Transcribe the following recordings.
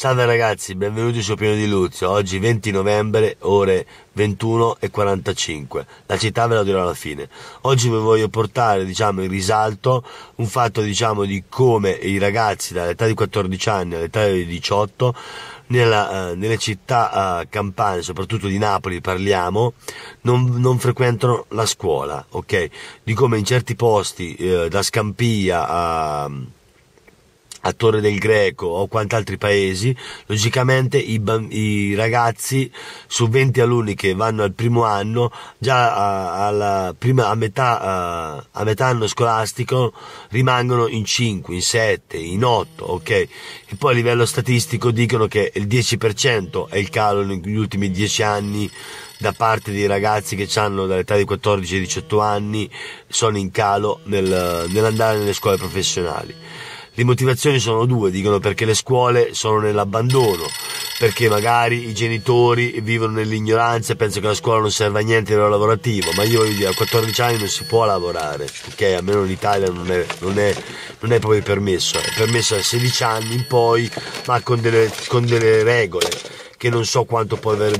Salve ragazzi, benvenuti su Pieno di Luzio. Oggi 20 novembre, ore 21.45. La città ve la dirò alla fine. Oggi vi voglio portare, diciamo, in risalto un fatto, diciamo, di come i ragazzi dall'età di 14 anni all'età di 18 nella, eh, nelle città eh, campane, soprattutto di Napoli parliamo, non, non, frequentano la scuola, ok? Di come in certi posti, eh, da Scampia a a Torre del Greco o quant'altri paesi, logicamente i, i, ragazzi su 20 alunni che vanno al primo anno, già a, alla prima, a, metà, a metà anno scolastico rimangono in 5, in 7, in 8, ok? E poi a livello statistico dicono che il 10% è il calo negli ultimi 10 anni da parte dei ragazzi che hanno dall'età di 14 ai 18 anni, sono in calo nel, nell'andare nelle scuole professionali le motivazioni sono due, dicono perché le scuole sono nell'abbandono, perché magari i genitori vivono nell'ignoranza e pensano che la scuola non serva a niente a livello lavorativo, ma io voglio dire, a 14 anni non si può lavorare, ok? Almeno in Italia non è, non è, non è proprio permesso, è permesso a 16 anni in poi, ma con delle, con delle regole che non so quanto poi eh,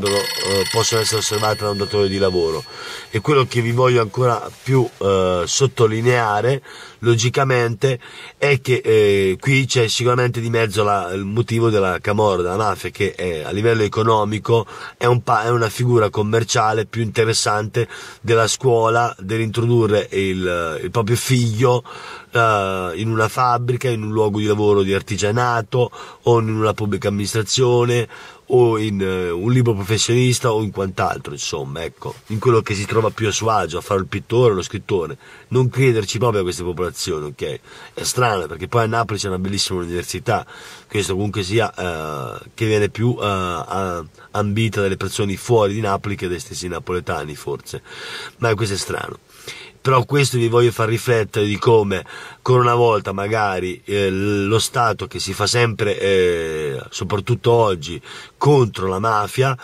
possono essere osservate da un datore di lavoro. E quello che vi voglio ancora più eh, sottolineare, logicamente, è che eh, qui c'è sicuramente di mezzo la, il motivo della Camorra, della mafia, che è, a livello economico è, un pa- è, una figura commerciale più interessante della scuola dell'introdurre il, il proprio figlio eh, in una fabbrica, in un luogo di lavoro di artigianato o in una pubblica amministrazione o in uh, un libro professionista o in quant'altro, insomma, ecco, in quello che si trova più a suo agio, a fare il pittore, lo scrittore, non crederci proprio a queste popolazioni, ok? È strano perché poi a Napoli c'è una bellissima università, questo comunque sia, uh, che viene più uh, ambita dalle persone fuori di Napoli che dai stessi napoletani, forse, ma questo è strano però questo vi voglio far riflettere di come ancora una volta magari eh, lo Stato che si fa sempre eh, soprattutto oggi contro la mafia,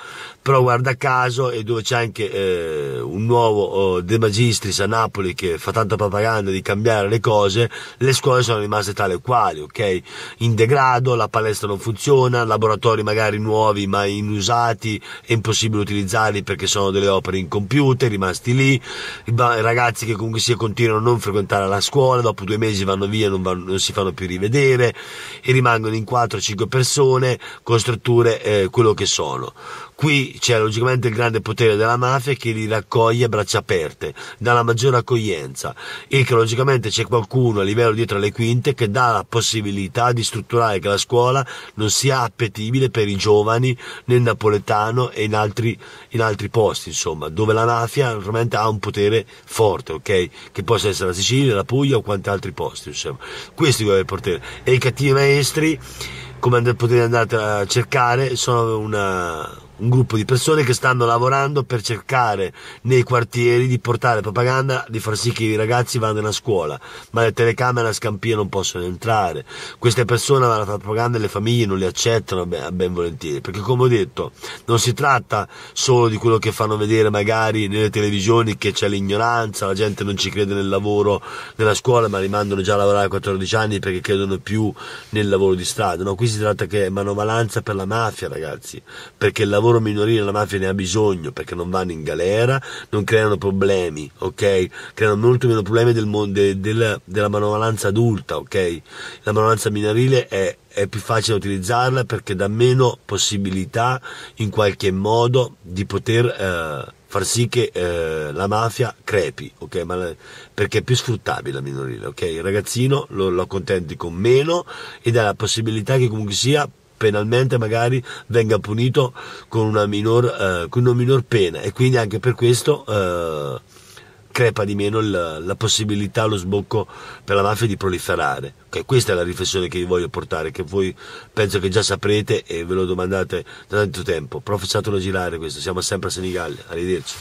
però guarda caso e dove c'è anche eh, un nuovo oh, De Magistris a Napoli che fa tanta propaganda di cambiare le cose, le scuole sono rimaste tale e quali, ok? In degrado, la palestra non funziona, laboratori magari nuovi ma inusati, è impossibile utilizzarli perché sono delle opere incompiute, rimasti lì, i ragazzi che comunque sia continuano a non frequentare la scuola, dopo due mesi vanno via, non, vanno, non si fanno più rivedere e rimangono in 4-5 persone con strutture... Eh, quello che sono. Qui c'è logicamente il grande potere della mafia che li raccoglie a braccia aperte, dà la maggiore accoglienza e che logicamente c'è qualcuno a livello dietro le quinte che dà la possibilità di strutturare che la scuola non sia appetibile per i giovani nel napoletano e in altri, in altri posti, insomma, dove la mafia veramente ha un potere forte, ok? Che possa essere la Sicilia, la Puglia o quanti altri posti, insomma. Questo è il potere. E i cattivi maestri come potete andare a cercare sono una, un gruppo di persone che stanno lavorando per cercare nei quartieri di portare propaganda, di far sì che i ragazzi vanno a scuola, ma le telecamere a Scampia non possono entrare. Queste persone vanno a fare propaganda e le famiglie non le accettano ben, ben volentieri, perché come ho detto non si tratta solo di quello che fanno vedere magari nelle televisioni che c'è l'ignoranza, la gente non ci crede nel lavoro nella scuola, ma rimandano già a lavorare a 14 anni perché credono più nel lavoro di strada. No, qui si tratta che è manovalanza per la mafia, ragazzi, perché il lavoro lavoro minorile la mafia ne ha bisogno perché non vanno in galera, non creano problemi, ok? Creano molto meno problemi del, de, della, della manovalanza adulta, ok? La manovalanza minorile è, è più facile utilizzarla perché dà meno possibilità in qualche modo di poter eh, far sì che eh, la mafia crepi, ok? Ma perché è più sfruttabile la minorile, ok? Il ragazzino lo, lo accontenti con meno e dà la possibilità che comunque sia penalmente magari venga punito con una minor, eh, con una minor pena e quindi anche per questo eh, crepa di meno il, la possibilità, lo sbocco per la mafia di proliferare. Okay, questa è la riflessione che vi voglio portare, che voi penso che già saprete e ve lo domandate da tanto tempo. Però facciatelo girare questo, siamo sempre a Senigallia, arrivederci.